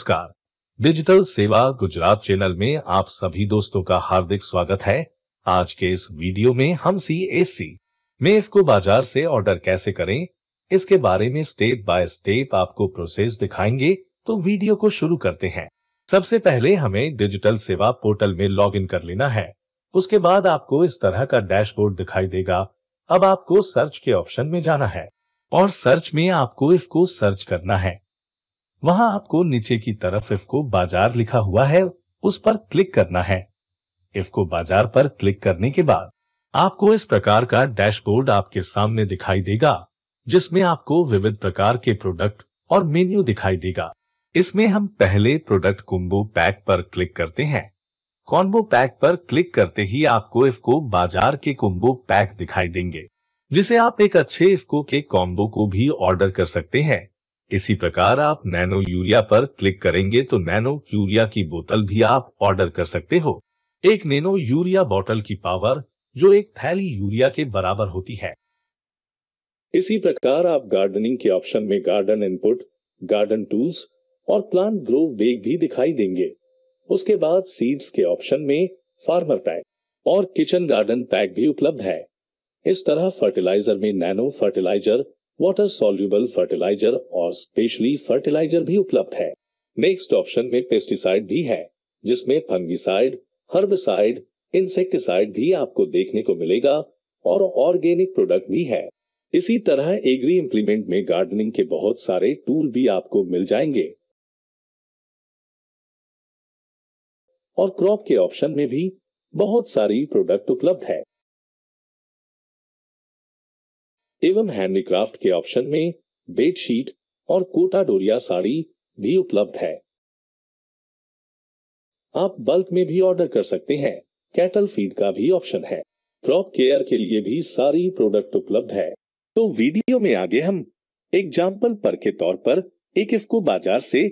नमस्कार डिजिटल सेवा गुजरात चैनल में आप सभी दोस्तों का हार्दिक स्वागत है आज के इस वीडियो में हम सी एस सी मेफ को बाजार से ऑर्डर कैसे करें इसके बारे में स्टेप बाय स्टेप आपको प्रोसेस दिखाएंगे तो वीडियो को शुरू करते हैं सबसे पहले हमें डिजिटल सेवा पोर्टल में लॉगिन कर लेना है उसके बाद आपको इस तरह का डैशबोर्ड दिखाई देगा अब आपको सर्च के ऑप्शन में जाना है और सर्च में आपको इसको सर्च करना है वहां आपको नीचे की तरफ इफको बाजार लिखा हुआ है उस पर क्लिक करना है इफको बाजार पर क्लिक करने के बाद आपको इस प्रकार का डैशबोर्ड आपके सामने दिखाई देगा जिसमें आपको विविध प्रकार के प्रोडक्ट और मेन्यू दिखाई देगा इसमें हम पहले प्रोडक्ट कुम्बो पैक पर क्लिक करते हैं कॉम्बो पैक पर क्लिक करते ही आपको इफको बाजार के कुम्बो पैक दिखाई देंगे जिसे आप एक अच्छे इफको के कॉम्बो को भी ऑर्डर कर सकते हैं इसी प्रकार आप नैनो यूरिया पर क्लिक करेंगे तो नैनो यूरिया की बोतल भी आप ऑर्डर कर सकते हो एक नैनो यूरिया बोतल की पावर जो एक थैली यूरिया के बराबर होती है इसी प्रकार आप गार्डनिंग के ऑप्शन में गार्डन इनपुट गार्डन टूल्स और प्लांट ग्रोव बेग भी दिखाई देंगे उसके बाद सीड्स के ऑप्शन में फार्मर पैक और किचन गार्डन पैक भी उपलब्ध है इस तरह फर्टिलाइजर में nano fertiliser water soluble fertiliser और स्पेशली फर्टिलाइजर भी उपलब्ध है नेक्स्ट ऑप्शन में पेस्टिसाइड भी है जिसमें फंगिसाइड हर्बिसाइड इंसेक्टिसाइड भी आपको देखने को मिलेगा और ऑर्गेनिक प्रोडक्ट भी है इसी तरह एग्री इंप्लीमेंट में गार्डनिंग के बहुत सारे टूल भी आपको मिल जाएंगे और क्रॉप के ऑप्शन में भी बहुत सारी प्रोडक्ट उपलब्ध है एवं हैंडीक्राफ्ट के ऑप्शन में बेडशीट और कोटा डोरिया साड़ी भी उपलब्ध है आप बल्क में भी ऑर्डर कर सकते हैं कैटल फीड का भी ऑप्शन है क्रॉप केयर के लिए भी सारी प्रोडक्ट उपलब्ध है तो वीडियो में आगे हम एग्जाम्पल पर के तौर पर एक इफको बाजार से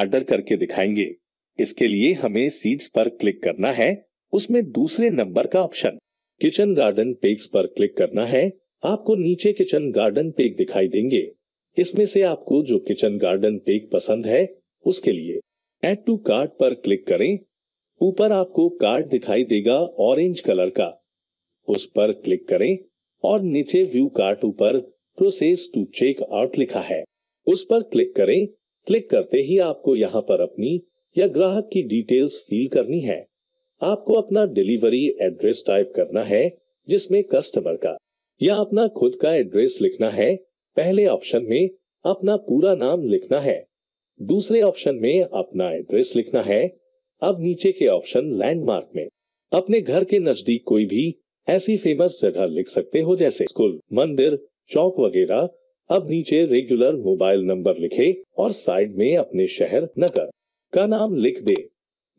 ऑर्डर करके दिखाएंगे इसके लिए हमें सीड्स पर क्लिक करना है उसमें दूसरे नंबर का ऑप्शन किचन गार्डन पेक्स पर क्लिक करना है आपको नीचे किचन गार्डन पेक दिखाई देंगे इसमें से आपको जो किचन गार्डन पेक पसंद है उसके लिए एड टू कार्ड पर क्लिक करें ऊपर आपको कार्ड दिखाई देगा ऑरेंज कलर का उस पर क्लिक करें और नीचे व्यू कार्ड ऊपर प्रोसेस टू चेक आउट लिखा है उस पर क्लिक करें क्लिक करते ही आपको यहाँ पर अपनी या ग्राहक की डिटेल्स फील करनी है आपको अपना डिलीवरी एड्रेस टाइप करना है जिसमें कस्टमर का या अपना खुद का एड्रेस लिखना है पहले ऑप्शन में अपना पूरा नाम लिखना है दूसरे ऑप्शन में अपना एड्रेस लिखना है अब नीचे के ऑप्शन लैंडमार्क में अपने घर के नजदीक कोई भी ऐसी फेमस जगह लिख सकते हो जैसे स्कूल मंदिर चौक वगैरह अब नीचे रेगुलर मोबाइल नंबर लिखे और साइड में अपने शहर नगर का नाम लिख दे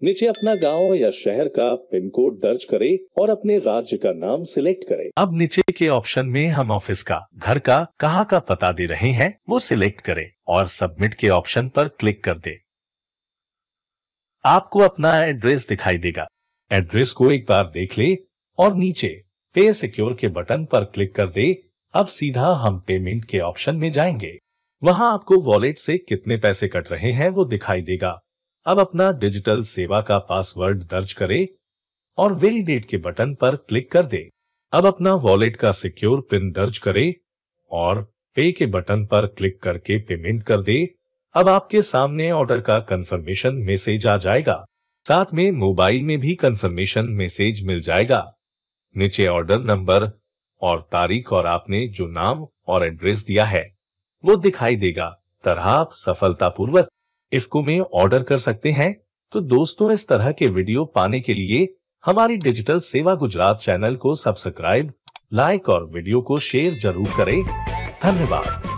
नीचे अपना गांव या शहर का पिन कोड दर्ज करें और अपने राज्य का नाम सिलेक्ट करें। अब नीचे के ऑप्शन में हम ऑफिस का घर का कहाँ का पता दे रहे हैं वो सिलेक्ट करें और सबमिट के ऑप्शन पर क्लिक कर दे आपको अपना एड्रेस दिखाई देगा एड्रेस को एक बार देख ले और नीचे पे सिक्योर के बटन पर क्लिक कर दे अब सीधा हम पेमेंट के ऑप्शन में जाएंगे वहां आपको वॉलेट से कितने पैसे कट रहे हैं वो दिखाई देगा अब अपना डिजिटल सेवा का पासवर्ड दर्ज करें और वेलीडेट के बटन पर क्लिक कर दें। अब अपना वॉलेट का सिक्योर पिन दर्ज करें और पे के बटन पर क्लिक करके पेमेंट कर दे अब आपके सामने ऑर्डर का कंफर्मेशन मैसेज आ जाएगा साथ में मोबाइल में भी कंफर्मेशन मैसेज मिल जाएगा नीचे ऑर्डर नंबर और तारीख और आपने जो नाम और एड्रेस दिया है वो दिखाई देगा तरह आप सफलतापूर्वक इफ्को में ऑर्डर कर सकते हैं तो दोस्तों इस तरह के वीडियो पाने के लिए हमारी डिजिटल सेवा गुजरात चैनल को सब्सक्राइब लाइक और वीडियो को शेयर जरूर करें धन्यवाद